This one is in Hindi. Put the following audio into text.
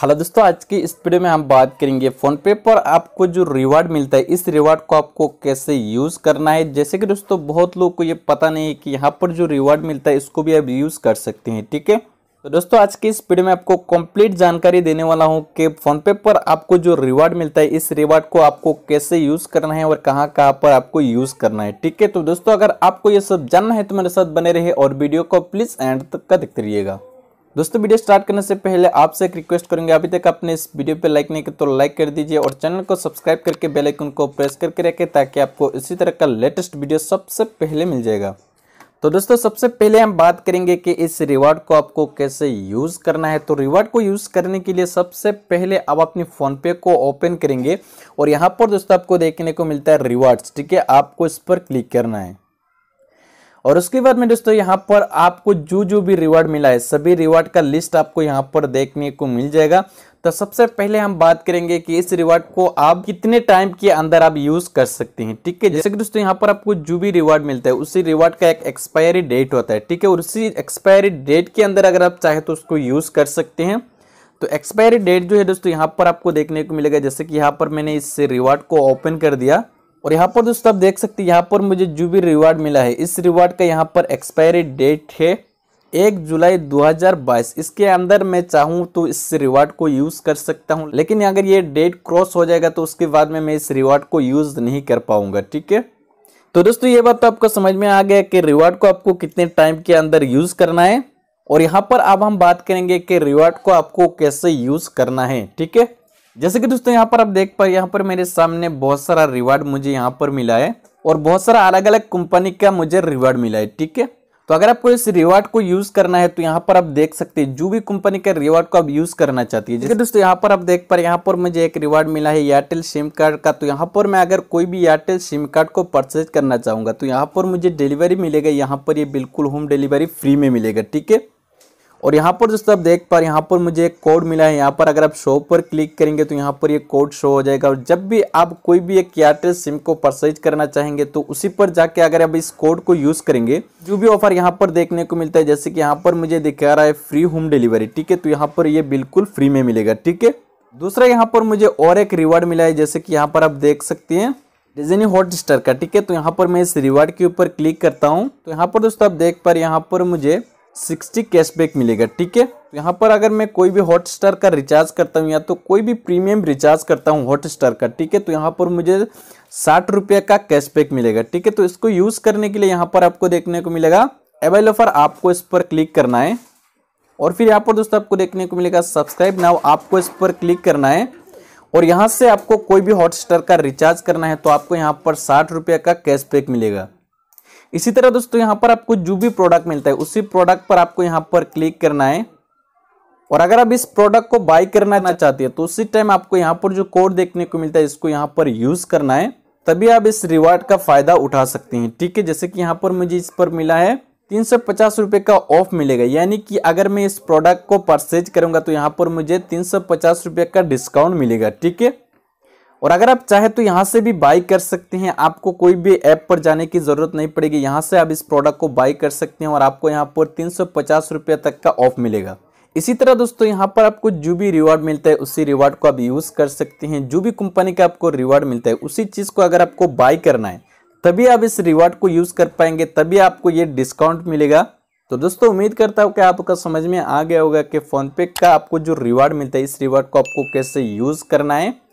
हेलो दोस्तों आज की इस वीडियो में हम बात करेंगे फोन पे पर आपको जो रिवार्ड मिलता है इस रिवार्ड को आपको कैसे यूज़ करना है जैसे कि दोस्तों बहुत लोग को ये पता नहीं है कि यहाँ पर जो रिवार्ड मिलता है इसको भी आप यूज़ कर सकते हैं ठीक है तो दोस्तों आज की इस वीडियो में आपको कंप्लीट जानकारी देने वाला हूँ कि फोन पे पर आपको जो रिवार्ड मिलता है इस रिवार्ड को आपको कैसे यूज़ करना है और कहाँ कहाँ पर आपको यूज़ करना है ठीक है तो दोस्तों अगर आपको ये सब जानना है तो मेरे साथ बने रहे और वीडियो को प्लीज़ एंड तक का देखते रहिएगा दोस्तों वीडियो स्टार्ट करने से पहले आपसे एक रिक्वेस्ट करूंगा अभी तक आपने इस वीडियो पे लाइक नहीं किया तो लाइक कर दीजिए और चैनल को सब्सक्राइब करके बेल आइकन को प्रेस करके रखें ताकि आपको इसी तरह का लेटेस्ट वीडियो सबसे पहले मिल जाएगा तो दोस्तों सबसे पहले हम बात करेंगे कि इस रिवार्ड को आपको कैसे यूज़ करना है तो रिवार्ड को यूज़ करने के लिए सबसे पहले आप अपनी फ़ोनपे को ओपन करेंगे और यहाँ पर दोस्तों आपको देखने को मिलता है रिवार्ड्स ठीक है आपको इस पर क्लिक करना है और उसके बाद में दोस्तों यहाँ पर आपको जो जो भी रिवार्ड मिला है सभी रिवार्ड का लिस्ट आपको यहाँ पर देखने को मिल जाएगा तो सबसे पहले हम बात करेंगे कि इस रिवार्ड को आप कितने टाइम के अंदर आप यूज कर सकते हैं ठीक है जैसे कि दोस्तों यहाँ पर आपको जो भी रिवार्ड मिलता है उसी रिवार्ड का एक एक्सपायरी डेट होता है ठीक है और उसी एक्सपायरी डेट के अंदर अगर आप चाहे तो उसको यूज कर सकते हैं तो एक्सपायरी डेट जो है दोस्तों यहाँ पर आपको देखने को मिलेगा जैसे कि यहाँ पर मैंने इस रिवार्ड को ओपन कर दिया और यहाँ पर दोस्तों आप देख सकते हैं यहाँ पर मुझे जो भी रिवार्ड मिला है इस रिवार्ड का यहाँ पर एक्सपायरी डेट है एक जुलाई 2022 इसके अंदर मैं चाहूँ तो इस रिवार्ड को यूज़ कर सकता हूँ लेकिन अगर ये डेट क्रॉस हो जाएगा तो उसके बाद में मैं इस रिवार्ड को यूज़ नहीं कर पाऊंगा ठीक है तो दोस्तों ये बात तो आपको समझ में आ गया कि रिवार्ड को आपको कितने टाइम के अंदर यूज़ करना है और यहाँ पर अब हम बात करेंगे कि रिवार्ड को आपको कैसे यूज़ करना है ठीक है जैसे कि दोस्तों यहाँ पर आप देख पाए यहाँ पर मेरे सामने बहुत सारा रिवार्ड मुझे यहाँ पर मिला है और बहुत सारा अलग अलग कंपनी का मुझे रिवार्ड मिला है ठीक है तो अगर आपको इस रिवार्ड को यूज करना है तो यहाँ पर आप देख सकते हैं जो भी कंपनी के रिवार्ड को आप यूज करना चाहती है जैसे दोस्तों यहाँ पर आप देख पा रहे यहाँ पर मुझे एक रिवार्ड मिला है एयरटेल सिम कार्ड का तो यहाँ पर मैं अगर कोई भी एयरटेल सिम कार्ड को परचेज करना चाहूंगा तो यहाँ पर मुझे डिलीवरी मिलेगा यहाँ पर ये बिल्कुल होम डिलीवरी फ्री में मिलेगा ठीक है और यहाँ पर दोस्तों आप देख पा रहे यहाँ पर मुझे एक कोड मिला है यहाँ पर अगर आप शो पर क्लिक करेंगे तो यहाँ पर ये यह कोड शो हो जाएगा और जब भी आप कोई भी एक एयरटेल सिम को परचेज करना चाहेंगे तो उसी पर जाके अगर आप इस कोड को यूज़ करेंगे जो भी ऑफर यहाँ पर देखने को मिलता है जैसे कि यहाँ पर मुझे दिखा रहा है फ्री होम डिलीवरी ठीक है तो यहाँ पर ये यह बिल्कुल फ्री में मिलेगा ठीक है दूसरा यहाँ पर मुझे और एक रिवार्ड मिला है जैसे कि यहाँ पर आप देख सकते हैं डिजनी हॉटस्टार का ठीक है तो यहाँ पर मैं इस रिवार्ड के ऊपर क्लिक करता हूँ तो यहाँ पर दोस्तों आप देख पा रहे यहाँ पर मुझे सिक्सटी कैशबैक मिलेगा ठीक है तो यहाँ पर अगर मैं कोई भी हॉटस्टार का रिचार्ज करता हूँ या तो कोई भी प्रीमियम रिचार्ज करता हूँ हॉटस्टार का ठीक है तो यहाँ पर मुझे साठ रुपये का कैशबैक मिलेगा ठीक है तो इसको यूज़ करने के लिए यहाँ पर आपको देखने को मिलेगा अवेल ऑफर आपको इस पर क्लिक करना है और फिर यहाँ पर दोस्तों आपको देखने को मिलेगा सब्सक्राइब नाउ आपको इस पर क्लिक करना है और यहाँ से आपको कोई भी हॉटस्टार का रिचार्ज करना है तो आपको यहाँ पर साठ रुपये का कैशबैक मिलेगा इसी तरह दोस्तों यहाँ पर आपको जो भी प्रोडक्ट मिलता है उसी प्रोडक्ट पर आपको यहाँ पर क्लिक करना है और अगर आप इस प्रोडक्ट को बाय करना हाँ। चाहते हैं तो उसी टाइम आपको यहाँ पर जो कोड देखने को मिलता है इसको यहाँ पर यूज करना है तभी आप इस रिवार्ड का फायदा उठा सकते हैं ठीक है जैसे कि यहाँ पर मुझे इस पर मिला है तीन सौ पचास का ऑफ मिलेगा यानी कि अगर मैं इस प्रोडक्ट को परचेज करूंगा तो यहाँ पर मुझे तीन सौ पचास का डिस्काउंट मिलेगा ठीक है और अगर आप चाहे तो यहाँ से भी बाई कर सकते हैं आपको कोई भी ऐप पर जाने की ज़रूरत नहीं पड़ेगी यहाँ से आप इस प्रोडक्ट को बाई कर सकते हैं और आपको यहाँ पर तीन सौ तक का ऑफ मिलेगा इसी तरह दोस्तों यहाँ पर आपको जो भी रिवॉर्ड मिलता है उसी रिवॉर्ड को आप यूज़ कर सकते हैं जो भी कंपनी का आपको रिवॉर्ड मिलता है उसी चीज़ को अगर आपको बाई करना है तभी आप इस रिवॉर्ड को यूज़ कर पाएंगे तभी आपको ये डिस्काउंट मिलेगा तो दोस्तों उम्मीद करता हूँ कि आपका समझ में आ गया होगा कि फ़ोनपे का आपको जो रिवार्ड मिलता है इस रिवार्ड को आपको कैसे यूज़ करना है